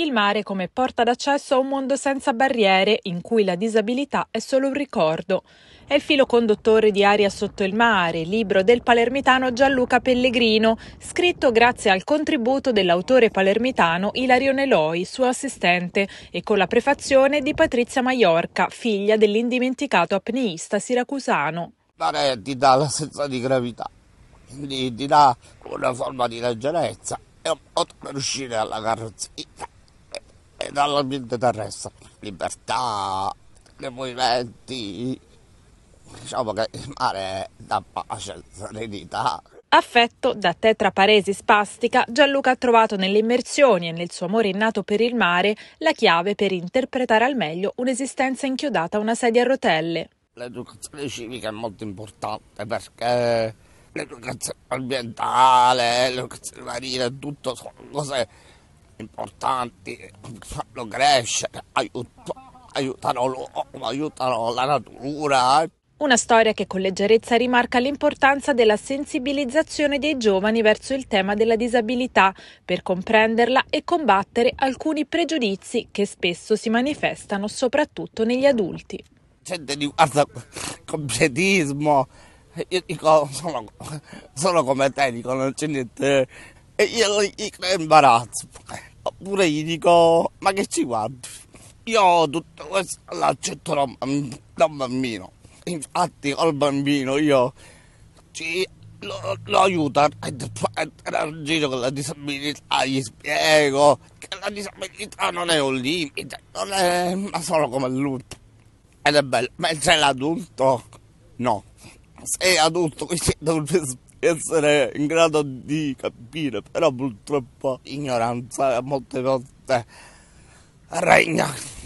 Il mare come porta d'accesso a un mondo senza barriere in cui la disabilità è solo un ricordo. È il filo conduttore di Aria sotto il mare, libro del palermitano Gianluca Pellegrino, scritto grazie al contributo dell'autore palermitano Ilario Neloi, suo assistente, e con la prefazione di Patrizia Maiorca, figlia dell'indimenticato apneista siracusano. La mare ti dà la sensazione di gravità, quindi ti dà una forma di leggerezza e un po' per uscire dalla carrozzina dall'ambiente terrestre. Libertà, le movimenti, diciamo che il mare dà pace, serenità. Affetto da tetraparesi spastica, Gianluca ha trovato nelle immersioni e nel suo amore innato per il mare la chiave per interpretare al meglio un'esistenza inchiodata a una sedia a rotelle. L'educazione civica è molto importante perché l'educazione ambientale, l'educazione marina, tutto sono cose importanti, fanno crescere, aiutano, aiutano, l'uomo, aiutano la natura. Eh. Una storia che con leggerezza rimarca l'importanza della sensibilizzazione dei giovani verso il tema della disabilità, per comprenderla e combattere alcuni pregiudizi che spesso si manifestano soprattutto negli adulti. Gente di guarda con pietismo, io dico sono, sono come te, dico non c'è niente, e io dico imbarazzo pure gli dico, ma che ci guardi? Io ho tutto questo, l'accetto da, da bambino. Infatti col bambino io ci, lo, lo, aiuto a, a, a con la disabilità, gli spiego che la disabilità non è un limite, non è ma solo come l'ultimo. Ed è bello, ma mentre l'adulto no. Sei adulto, quindi devo essere in grado di capire, però purtroppo ignoranza molte volte regna.